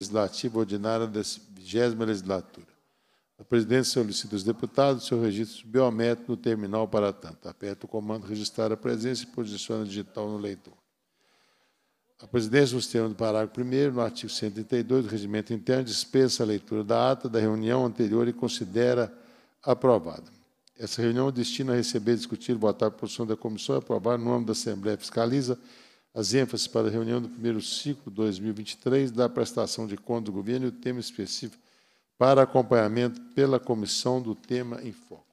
Legislativa Ordinária da 20 Legislatura. A presidência solicita os deputados seu registro biométrico no terminal para tanto. Aperta o comando registrar a presença e posiciona digital no leitor. A presidência, nos termos do parágrafo 1 no artigo 132 do Regimento Interno, dispensa a leitura da ata da reunião anterior e considera aprovada. Essa reunião destina a receber, discutir, votar a posição da comissão e aprovar, no âmbito da Assembleia Fiscaliza, as ênfases para a reunião do primeiro ciclo 2023 da prestação de contas do governo e o tema específico para acompanhamento pela comissão do tema em foco.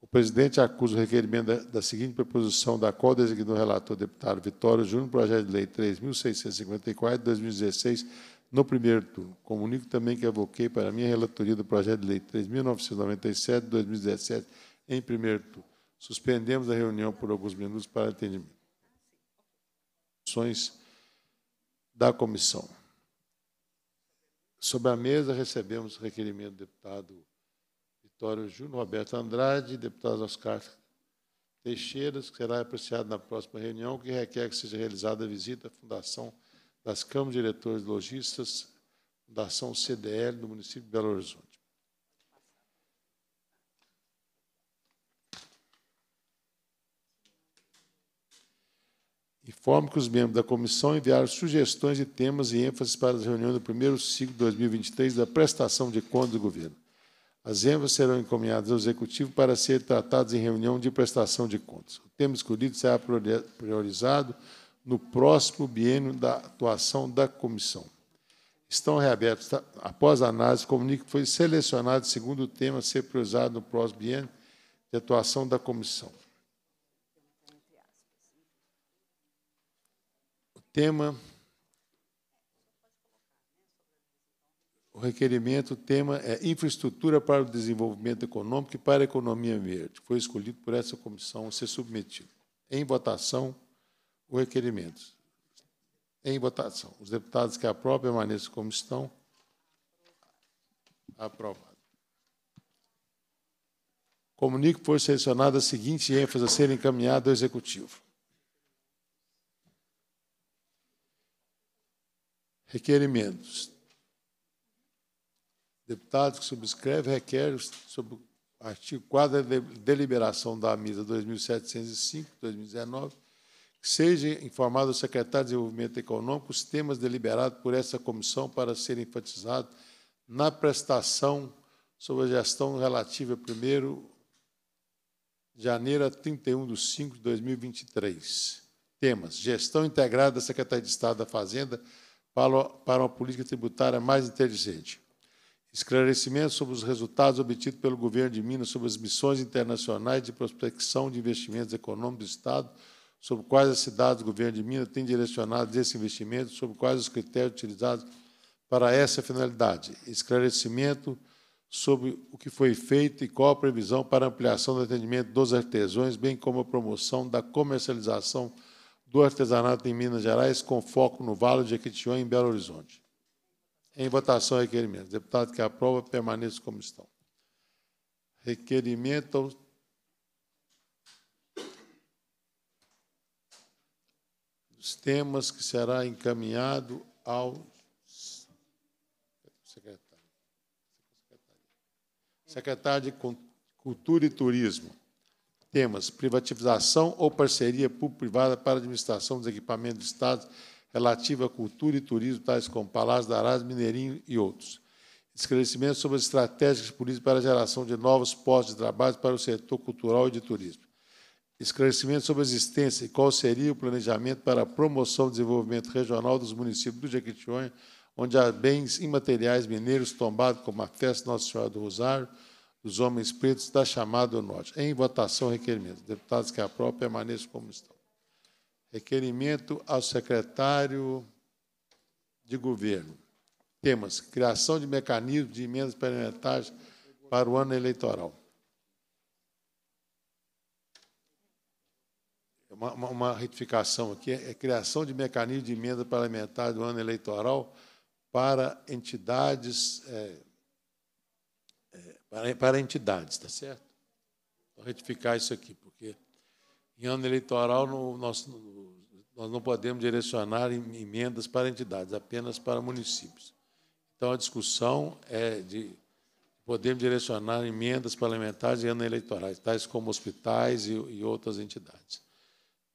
O presidente acusa o requerimento da, da seguinte proposição, da qual designou o relator deputado Vitório Júnior, projeto de lei 3.654 de 2016, no primeiro turno. Comunico também que avoquei para minha relatoria do projeto de lei 3.997 de 2017, em primeiro turno. Suspendemos a reunião por alguns minutos para atendimento. Ações da comissão. Sobre a mesa, recebemos o requerimento do deputado Vitório Júnior, Roberto Andrade, deputado Oscar Teixeiras, que será apreciado na próxima reunião, que requer que seja realizada a visita à Fundação das Câmaras Diretores Logistas, Fundação CDL, do município de Belo Horizonte. Informo que os membros da comissão enviaram sugestões de temas e ênfases para a reunião do primeiro ciclo 2023 da prestação de contas do governo. As ênfases serão encaminhadas ao Executivo para serem tratadas em reunião de prestação de contas. O tema escolhido será priorizado no próximo biênio da atuação da comissão. Estão reabertos. Tá? Após a análise, comunico que foi selecionado segundo o tema a ser priorizado no próximo biênio de atuação da comissão. tema. O requerimento, tema é Infraestrutura para o Desenvolvimento Econômico e para a Economia Verde. Foi escolhido por essa comissão ser submetido. Em votação, o requerimento. Em votação. Os deputados que aprovam permaneçam como estão. Aprovado. Comunico que foi selecionada a seguinte ênfase a ser encaminhada ao Executivo. requerimentos. Deputado que subscreve requer, sob o artigo 4 da deliberação da MISA 2705-2019, que seja informado ao secretário de Desenvolvimento Econômico os temas deliberados por essa comissão para serem enfatizados na prestação sobre a gestão relativa a 1 de janeiro a 31 de 5 de 2023. Temas: Gestão integrada da Secretaria de Estado da Fazenda para uma política tributária mais inteligente. Esclarecimento sobre os resultados obtidos pelo governo de Minas sobre as missões internacionais de prospecção de investimentos econômicos do Estado, sobre quais as cidades do governo de Minas têm direcionado esse investimento, sobre quais os critérios utilizados para essa finalidade. Esclarecimento sobre o que foi feito e qual a previsão para ampliação do atendimento dos artesãos, bem como a promoção da comercialização do artesanato em Minas Gerais, com foco no Vale de Jequitinhonha em Belo Horizonte. Em votação, requerimento. É Deputado que aprova, permaneça como estão. Requerimento dos temas que será encaminhado ao secretário, secretário de Cultura e Turismo. Temas: privatização ou parceria público-privada para a administração dos equipamentos do Estado relativa à cultura e turismo, tais como Palácio da Arás, Mineirinho e outros. esclarecimento sobre as estratégias políticas para a geração de novos postos de trabalho para o setor cultural e de turismo. esclarecimento sobre a existência e qual seria o planejamento para a promoção do desenvolvimento regional dos municípios do Jequitinhonha, onde há bens imateriais mineiros tombados, como a Festa Nossa Senhora do Rosário, dos homens pretos da chamada do Norte. Em votação, requerimento. Deputados que aprovam, permaneçam como estão. Requerimento ao secretário de governo. Temas: criação de mecanismos de emendas parlamentares para o ano eleitoral. Uma, uma, uma retificação aqui: é criação de mecanismos de emenda parlamentar do ano eleitoral para entidades. É, para, para entidades, está certo? Vou retificar isso aqui, porque em ano eleitoral no, nós, nós não podemos direcionar emendas para entidades, apenas para municípios. Então, a discussão é de podemos direcionar emendas parlamentares em ano eleitorais, tais como hospitais e, e outras entidades.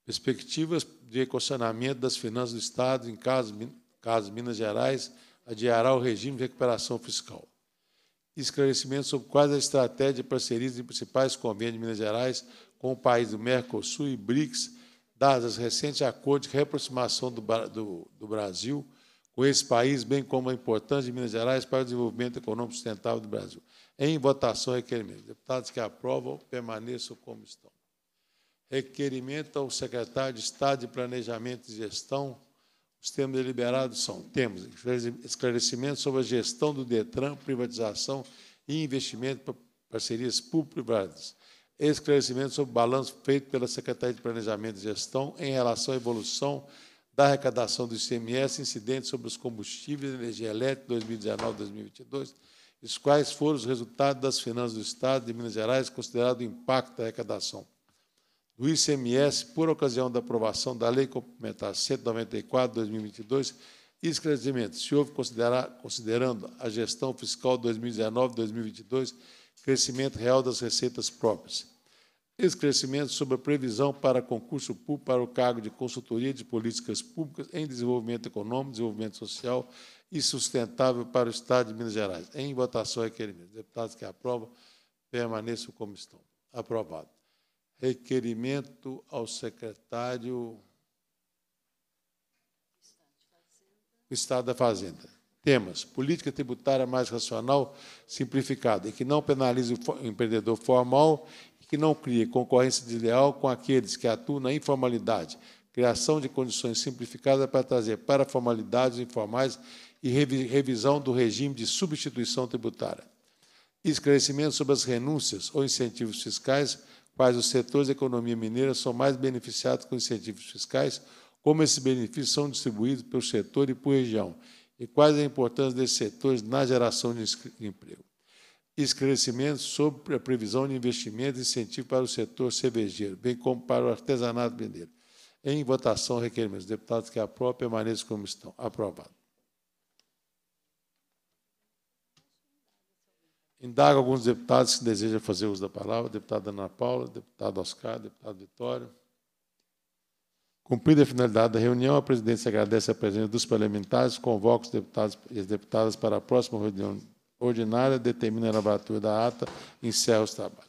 Perspectivas de equacionamento das finanças do Estado, em caso, caso Minas Gerais, adiará o regime de recuperação fiscal esclarecimentos sobre quais as estratégias e parcerias em principais convênios de Minas Gerais com o país do Mercosul e BRICS, dados os recentes acordos de reaproximação do, do, do Brasil com esse país, bem como a importância de Minas Gerais para o desenvolvimento econômico sustentável do Brasil. Em votação, requerimento. Deputados que aprovam, permaneçam como estão. Requerimento ao secretário de Estado de Planejamento e Gestão, temos deliberado são: temos esclarecimentos sobre a gestão do Detran, privatização e investimento para parcerias público-privadas. Esclarecimentos sobre o balanço feito pela Secretaria de Planejamento e Gestão em relação à evolução da arrecadação do ICMS, incidentes sobre os combustíveis e energia elétrica 2019-2022, os quais foram os resultados das finanças do Estado de Minas Gerais, considerado o impacto da arrecadação do ICMS por ocasião da aprovação da Lei Complementar 194 2022, esclarecimento se houve considerando a gestão fiscal 2019-2022 crescimento real das receitas próprias. Esclarecimento sobre a previsão para concurso público para o cargo de consultoria de políticas públicas em desenvolvimento econômico, desenvolvimento social e sustentável para o Estado de Minas Gerais. Em votação, requerimento. Deputados que aprovam, permaneçam como estão. Aprovado requerimento ao secretário do Estado da Fazenda. Temas: política tributária mais racional, simplificada, e que não penalize o empreendedor formal e que não crie concorrência desleal com aqueles que atuam na informalidade. Criação de condições simplificadas para trazer para formalidades informais e revisão do regime de substituição tributária. Esclarecimento sobre as renúncias ou incentivos fiscais quais os setores da economia mineira são mais beneficiados com incentivos fiscais, como esses benefícios são distribuídos pelo setor e por região, e quais a importância desses setores na geração de emprego. Esclarecimentos sobre a previsão de investimento e incentivo para o setor cervejeiro, bem como para o artesanato mineiro. Em votação, requerimentos. Deputados que a própria maneira como estão. Aprovado. Indago alguns deputados que desejam fazer uso da palavra. Deputada Ana Paula, deputado Oscar, deputado Vitório. Cumprida a finalidade da reunião, a presidência agradece a presença dos parlamentares, convoca os deputados e as deputadas para a próxima reunião ordinária, determina a lavratura da ata e encerra os trabalhos.